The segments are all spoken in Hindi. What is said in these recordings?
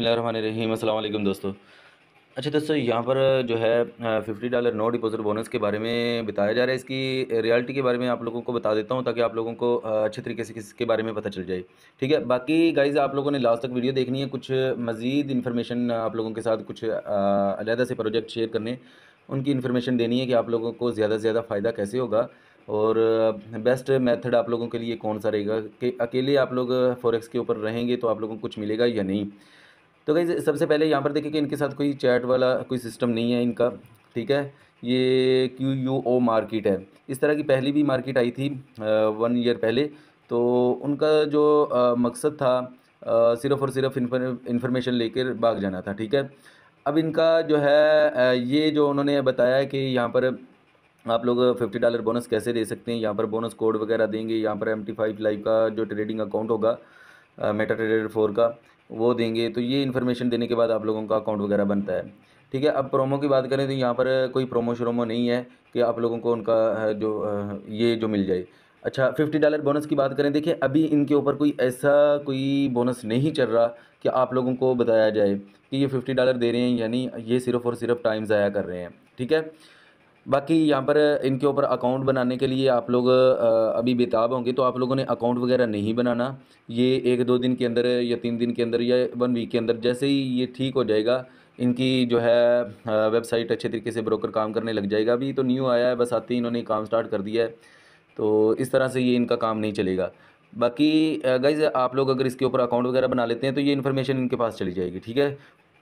रहीम अस्सलाम दोस्तों अच्छा दोस्तों यहाँ पर जो है fifty dollar no deposit bonus के बारे में बताया जा रहा है इसकी रियलिटी के बारे में आप लोगों को बता देता हूँ ताकि आप लोगों को अच्छे तरीके से किसके बारे में पता चल जाए ठीक है बाकी गाइज आप लोगों ने लास्ट तक वीडियो देखनी है कुछ मज़ीद इन्फॉर्मेशन आप लोगों के साथ कुछ अलहदा से प्रोजेक्ट शेयर करने उनकी इन्फॉर्मेशन देनी है कि आप लोगों को ज़्यादा से ज़्यादा फ़ायदा कैसे होगा और बेस्ट मेथड आप लोगों के लिए कौन सा रहेगा कि अकेले आप लोग फॉरेक्स के ऊपर रहेंगे तो आप लोगों को कुछ मिलेगा या नहीं तो कहीं सबसे पहले यहाँ पर देखिए कि इनके साथ कोई चैट वाला कोई सिस्टम नहीं है इनका ठीक है ये क्यू यू ओ मार्केट है इस तरह की पहली भी मार्केट आई थी वन ईयर पहले तो उनका जो आ, मकसद था सिर्फ और सिर्फ इन्फॉर्मेशन लेकर भाग जाना था ठीक है अब इनका जो है ये जो उन्होंने बताया कि यहाँ पर आप लोग फिफ्टी डॉलर बोनस कैसे दे सकते हैं यहाँ पर बोनस कोड वगैरह देंगे यहाँ पर एम टी फाइव लाइव का जो ट्रेडिंग अकाउंट होगा मेटा ट्रेडर फोर का वो देंगे तो ये इन्फॉर्मेशन देने के बाद आप लोगों का अकाउंट वगैरह बनता है ठीक है अब प्रोमो की बात करें तो यहाँ पर कोई प्रोमो श्रोमो नहीं है कि आप लोगों को उनका जो ये जो मिल जाए अच्छा फिफ्टी डॉलर बोनस की बात करें देखिए अभी इनके ऊपर कोई ऐसा कोई बोनस नहीं चल रहा कि आप लोगों को बताया जाए कि ये फिफ्टी डॉलर दे रहे हैं यानी ये सिर्फ़ और सिर्फ टाइम ज़ाया कर रहे हैं ठीक है बाकी यहाँ पर इनके ऊपर अकाउंट बनाने के लिए आप लोग अभी बेताब होंगे तो आप लोगों ने अकाउंट वगैरह नहीं बनाना ये एक दो दिन के अंदर या तीन दिन के अंदर या वन वीक के अंदर जैसे ही ये ठीक हो जाएगा इनकी जो है वेबसाइट अच्छे तरीके से ब्रोकर काम करने लग जाएगा अभी तो न्यू आया है बस आते ही इन्होंने काम स्टार्ट कर दिया है तो इस तरह से ये इनका काम नहीं चलेगा बाकी गाइज आप लोग अगर इसके ऊपर अकाउंट वगैरह बना लेते हैं तो ये इन्फॉर्मेशन इनके पास चली जाएगी ठीक है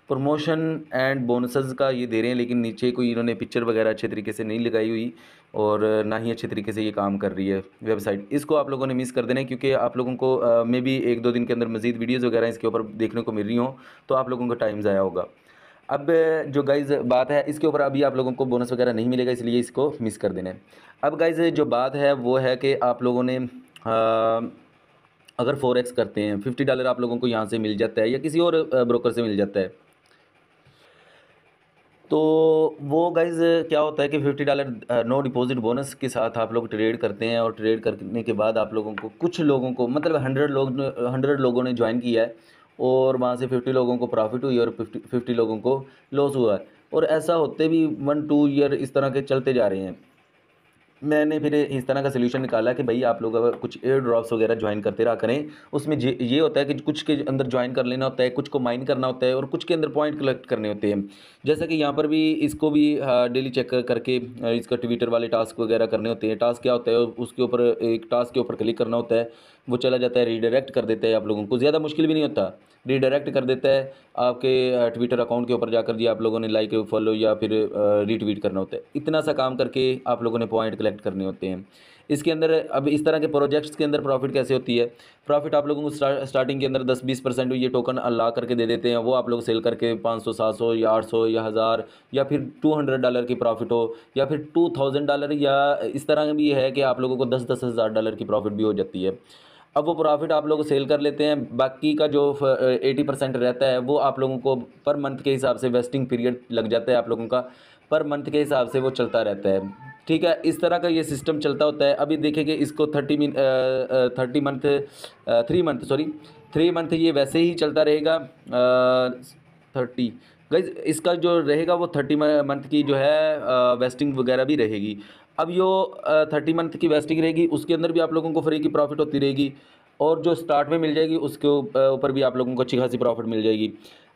प्रमोशन एंड बोनसेस का ये दे रहे हैं लेकिन नीचे कोई इन्होंने पिक्चर वगैरह अच्छे तरीके से नहीं लगाई हुई और ना ही अच्छे तरीके से ये काम कर रही है वेबसाइट इसको आप लोगों ने मिस कर देना है क्योंकि आप लोगों को मे भी एक दो दिन के अंदर मजीद वीडियोज़ वगैरह इसके ऊपर देखने को मिल रही हो तो आप लोगों को टाइम ज़ाया होगा अब जो गाइज बात है इसके ऊपर अभी आप लोगों को बोनस वगैरह नहीं मिलेगा इसलिए इसको मिस कर देना है अब गाइज जो बात है वो है कि आप लोगों ने अगर फोर एक्स करते हैं फिफ्टी डॉलर आप लोगों को यहाँ से मिल जाता है या किसी और ब्रोकर से मिल जाता है तो वो गाइज क्या होता है कि fifty dollar no deposit bonus के साथ आप लोग ट्रेड करते हैं और ट्रेड करने के बाद आप लोगों को कुछ लोगों को मतलब हंड्रेड लोग हंड्रेड लोगों ने ज्वाइन किया है और वहाँ से फिफ्टी लोगों को प्रॉफिट हुई और फिफ्टी फिफ्टी लोगों को लॉस हुआ है और ऐसा होते भी वन टू ईयर इस तरह के चलते जा रहे हैं मैंने फिर इस तरह का सोल्यूशन निकाला कि भाई आप लोग अगर कुछ एयर ड्रॉप्स वगैरह ज्वाइन करते रहा करें उसमें ये होता है कि कुछ के अंदर ज्वाइन कर लेना होता है कुछ को माइन करना होता है और कुछ के अंदर पॉइंट कलेक्ट करने होते हैं जैसा कि यहाँ पर भी इसको भी डेली हाँ, चेक करके हाँ, इसका ट्विटर वाले टास्क वगैरह करने होते हैं टास्क क्या होता है उसके ऊपर एक टास्क के ऊपर क्लिक करना होता है वो चला जाता है रिडायरेक्ट कर देता है आप लोगों को ज़्यादा मुश्किल भी नहीं होता रिडायरेक्ट कर देता है आपके ट्विटर अकाउंट के ऊपर जाकर जी आप लोगों ने लाइक फॉलो या फिर रीट्वीट करना होता है इतना सा काम करके आप लोगों ने पॉइंट कलेक्ट करने होते हैं इसके अंदर अब इस तरह के प्रोजेक्ट्स के अंदर प्रॉफिट कैसे होती है प्रॉफिट आप लोगों को स्टार, स्टार्टिंग के अंदर 10-20 परसेंट ये टोकन अल्लाह करके दे देते हैं वो आप लोग सेल करके 500 700 या 800 या हज़ार या फिर 200 डॉलर की प्रॉफिट हो या फिर 2000 डॉलर या इस तरह भी है कि आप लोगों को दस दस हज़ार डॉलर की प्रॉफिट भी हो जाती है अब वो प्रॉफिट आप लोग सेल कर लेते हैं बाकी का जो एटी परसेंट रहता है वो आप लोगों को पर मंथ के हिसाब से वेस्टिंग पीरियड लग जाता है आप लोगों का पर मंथ के हिसाब से वो चलता रहता है ठीक है इस तरह का ये सिस्टम चलता होता है अभी देखें कि इसको thirty min thirty month three month sorry three month ये वैसे ही चलता रहेगा थर्टी गई इसका जो रहेगा वो थर्टी मंथ की जो है वेस्टिंग वगैरह भी रहेगी अब यो थर्टी मंथ की वेस्टिंग रहेगी उसके अंदर भी आप लोगों को फ्री की प्रॉफिट होती रहेगी और जो स्टार्ट में मिल जाएगी उसके ऊपर भी आप लोगों को अच्छी खासी प्रॉफिट मिल जाएगी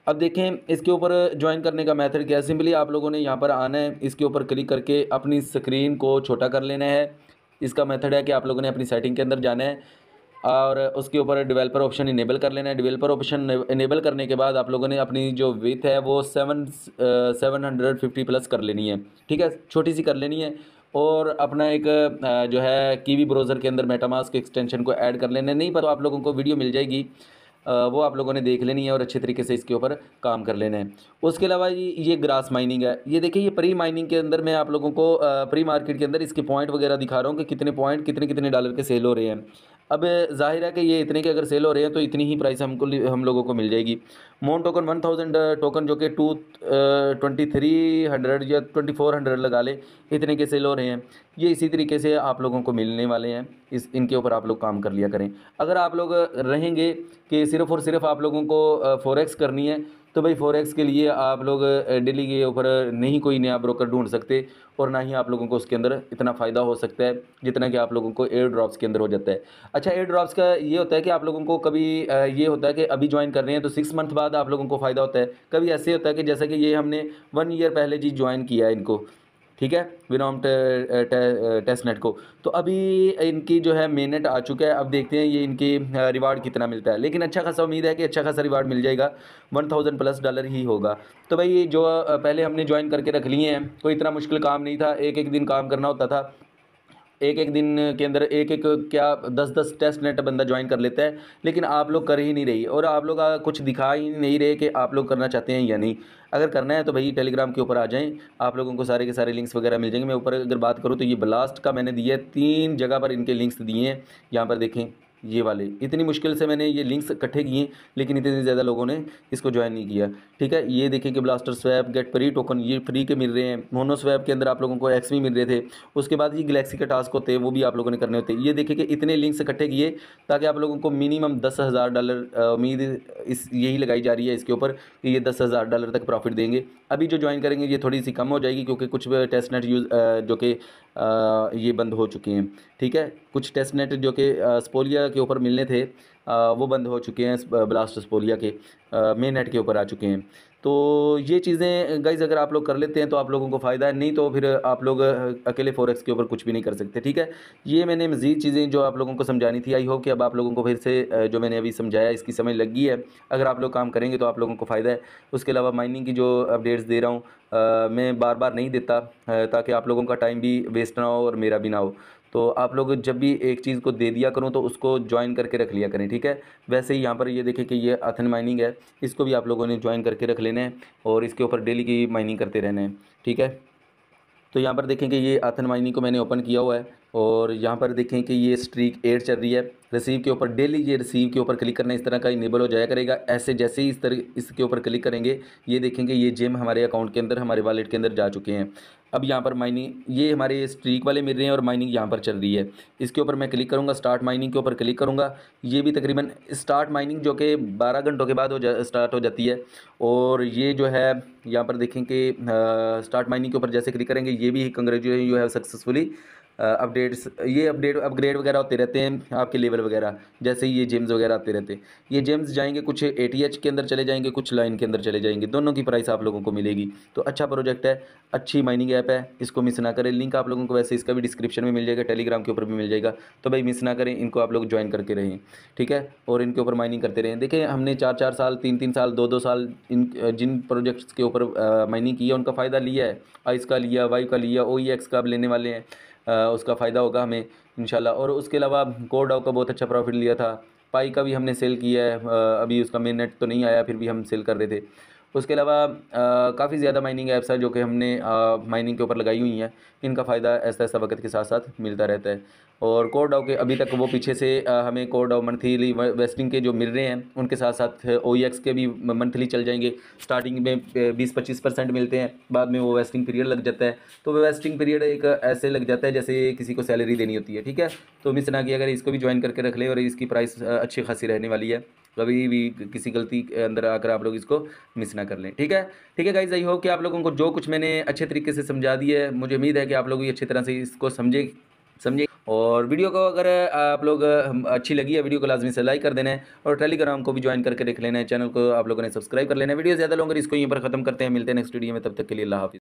अब देखें इसके ऊपर ज्वाइन करने का मेथड क्या है सिंपली आप लोगों ने यहाँ पर आना है इसके ऊपर क्लिक करके अपनी स्क्रीन को छोटा कर लेना है इसका मेथड है कि आप लोगों ने अपनी सेटिंग के अंदर जाना है और उसके ऊपर डेवलपर ऑप्शन इनेबल कर लेना है डेवलपर ऑप्शन इनेबल करने के बाद आप लोगों ने अपनी जो विथ है वो seven seven hundred fifty plus कर लेनी है ठीक है छोटी सी कर लेनी है और अपना एक जो है कीवी ब्राउज़र के अंदर मेटामास के एक्सटेंशन को ऐड कर लेना नहीं पर तो आप लोगों को वीडियो मिल जाएगी वो आप लोगों ने देख लेनी है और अच्छे तरीके से इसके ऊपर काम कर लेना है उसके अलावा ये ये ग्रास माइनिंग है ये देखिए ये प्री माइनिंग के अंदर मैं आप लोगों को प्री मार्केट के अंदर इसके पॉइंट वगैरह दिखा रहा हूँ कि कितने पॉइंट कितने कितने डॉलर के सेल हो रहे हैं अब ज़ाहिर है कि ये इतने के अगर सेल हो रहे हैं तो इतनी ही प्राइस हमको हम लोगों को मिल जाएगी मोन टोकन वन थाउजेंड टोकन जो कि टू ट्वेंटी थ्री हंड्रेड या ट्वेंटी फोर हंड्रेड लगा ले इतने के सेल हो रहे हैं ये इसी तरीके से आप लोगों को मिलने वाले हैं इस इनके ऊपर आप लोग काम कर लिया करें अगर आप लोग रहेंगे कि सिर्फ़ और सिर्फ आप लोगों को फ़ोरेक्स uh, करनी है तो भाई फॉरेक्स के लिए आप लोग डेली के ऊपर नहीं कोई नया ब्रोकर ढूंढ सकते और ना ही आप लोगों को उसके अंदर इतना फ़ायदा हो सकता है जितना कि आप लोगों को एयर ड्रॉप्स के अंदर हो जाता है अच्छा एयर ड्रॉप्स का ये होता है कि आप लोगों को कभी ये होता है कि अभी ज्वाइन कर रहे हैं तो सिक्स मंथ बाद आप लोगों को फ़ायदा होता है कभी ऐसे होता है कि जैसा कि ये हमने वन ईयर पहले जी ज्वाइन किया है इनको ठीक है विनोम टेस्ट नेट को तो अभी इनकी जो है मेनेट आ चुका है अब देखते हैं ये इनकी रिवार्ड कितना मिलता है लेकिन अच्छा खासा उम्मीद है कि अच्छा खासा रिवार्ड मिल जाएगा वन थाउजेंड प्लस डॉलर ही होगा तो भाई जो पहले हमने ज्वाइन करके रख लिए हैं कोई इतना मुश्किल काम नहीं था एक एक दिन काम करना होता था एक एक दिन के अंदर एक एक क्या दस दस टेस्ट नेट बंदा ज्वाइन कर लेता है लेकिन आप लोग कर ही नहीं रही और आप लोग कुछ दिखा ही नहीं रहे कि आप लोग करना चाहते हैं या नहीं अगर करना है तो भाई टेलीग्राम के ऊपर आ जाएं आप लोगों को सारे के सारे लिंक्स वगैरह मिल जाएंगे मैं ऊपर अगर बात करूँ तो ये ब्लास्ट का मैंने दिया है तीन जगह पर इनके लिंक्स दिए हैं यहाँ पर देखें ये वाले इतनी मुश्किल से मैंने ये लिंक्स इकट्ठे किए लेकिन इतने ज़्यादा लोगों ने इसको ज्वाइन नहीं किया ठीक है ये देखें कि Blaster Swap get free token ये फ्री के मिल रहे हैं मोनो स्वैप के अंदर आप लोगों को एक्स भी मिल रहे थे उसके बाद ये गलेक्सी के टास्क होते हैं वो भी आप लोगों ने करने होते ये देखे कि इतने लिंक्स इकट्ठे किए ताकि आप लोगों को मिनिमम दस हज़ार डॉलर उम्मीद इस यही लगाई जा रही है इसके ऊपर कि ये दस हज़ार डॉलर तक प्रॉफिट देंगे अभी जो ज्वाइन करेंगे ये थोड़ी सी कम हो जाएगी क्योंकि कुछ टेस्ट नेट यूज़ जो कि ये बंद हो चुके हैं ठीक है कुछ टेस्ट नेट जो कि स्पोलिया के ऊपर मिलने थे वो बंद हो चुके हैं ब्लास्ट स्पोलिया के मेन नेट के ऊपर आ चुके हैं तो ये चीज़ें गाइज़ अगर आप लोग कर लेते हैं तो आप लोगों को फ़ायदा है नहीं तो फिर आप लोग अकेले फोरेक्स के ऊपर कुछ भी नहीं कर सकते ठीक है ये मैंने मज़ीद चीज़ें जो आप लोगों को समझानी थी आई होप कि अब आप लोगों को फिर से जो मैंने अभी समझाया इसकी समझ लगी है अगर आप लोग काम करेंगे तो आप लोगों को फ़ायदा है उसके अलावा माइनिंग की जो अपडेट्स दे रहा हूँ मैं बार बार नहीं देता ताकि आप लोगों का टाइम भी वेस्ट ना हो और मेरा भी ना हो तो आप लोग जब भी एक चीज़ को दे दिया करो तो उसको ज्वाइन करके रख लिया करें ठीक है वैसे ही यहाँ पर ये देखें कि ये अथन माइनिंग है इसको भी आप लोगों ने ज्वाइन करके रख लेना है और इसके ऊपर डेली की माइनिंग करते रहना है ठीक है तो यहाँ पर देखें कि ये आथन माइनिंग को मैंने ओपन किया हुआ है और यहाँ पर देखें कि ये स्ट्रीक एड चल रही है रिसीव के ऊपर डेली ये रिसीव के ऊपर क्लिक करना इस तरह का इनेबल हो जाया करेगा ऐसे जैसे ही इस तरह इसके ऊपर क्लिक करेंगे ये देखेंगे ये जेम हमारे अकाउंट के अंदर हमारे वॉलेट के अंदर जा चुके हैं अब यहाँ पर माइनिंग ये हमारे स्ट्रीक वाले मिल रहे हैं और माइनिंग यहाँ पर चल रही है इसके ऊपर मैं क्लिक करूँगा स्टार्ट माइनिंग के ऊपर क्लिक करूँगा ये भी तकरीबन स्टार्ट माइनिंग जो कि बारह घंटों के बाद हो जा स्टार्ट हो जाती है और ये जो है यहाँ पर देखें कि स्टार्ट माइनिंग के ऊपर जैसे क्लिक करेंगे ये भी congratulation you have successfully updates ये अपडेट अपग्रेड वगैरह होते रहते हैं आपके लेवल वगैरह जैसे ये जेम्स वगैरह आते रहते हैं ये जेम्स जाएंगे कुछ ए के अंदर चले जाएंगे कुछ लाइन के अंदर चले जाएंगे दोनों की प्राइस आप लोगों को मिलेगी तो अच्छा प्रोजेक्ट है अच्छी माइनिंग ऐप है इसको मिस ना करें लिंक आप लोगों को वैसे इसका भी डिस्क्रिप्शन में मिल जाएगा टेलीग्राम के ऊपर भी मिल जाएगा तो भाई मिस ना करें इनको आप लोग ज्वाइन करके रहें ठीक है और इनके ऊपर माइनिंग करते रहें देखें हमने चार चार साल तीन तीन साल दो दो साल इन जिन प्रोजेक्ट्स के ऊपर माइनिंग की है उनका फ़ायदा लिया है आइस का लिया वाई का लिया ओ e का अब लेने वाले हैं उसका फ़ायदा होगा हमें इन और उसके अलावा कोडाव का बहुत अच्छा प्रॉफिट लिया था पाई का भी हमने सेल किया है अभी उसका मेन नेट तो नहीं आया फिर भी हम सेल कर रहे थे उसके अलावा काफ़ी ज़्यादा माइनिंग ऐप्स हैं जो कि हमने माइनिंग के ऊपर लगाई हुई हैं इनका फ़ायदा ऐसा ऐसा वक्त के साथ साथ मिलता रहता है और कोर डाउ के अभी तक वो पीछे से हमें कोर डाउ मंथली वेस्टिंग के जो मिल रहे हैं उनके साथ साथ ओ के भी मंथली चल जाएंगे स्टार्टिंग में बीस पच्चीस परसेंट मिलते हैं बाद में वो वेस्टिंग पीरियड लग जाता है तो वो वेस्टिंग पीरियड एक ऐसे लग जाता है जैसे किसी को सैलरी देनी होती है ठीक है तो मिस ना कि अगर इसको भी ज्वाइन करके रख लें और इसकी प्राइस अच्छी खासी रहने वाली है कभी भी किसी गलती के अंदर आकर आप लोग इसको मिस ना कर लें ठीक है ठीक है गाइज आई होप कि आप लोगों को जो कुछ मैंने अच्छे तरीके से समझा दिया है मुझे उम्मीद है कि आप लोग भी अच्छी तरह से इसको समझे समझे और वीडियो को अगर आप लोग अच्छी लगी है वीडियो को लाजमी से लाइक कर देना है और टेलीग्राम को भी ज्वाइन करके देख लेना है चैनल को आप लोगों ने सब्सक्राइब कर लेना है वीडियो ज़्यादा लोग इसको यहीं पर खत्म करते हैं मिलते हैं नेक्स्ट वीडियो में तब तक के लिए अल्लाह हाफिज़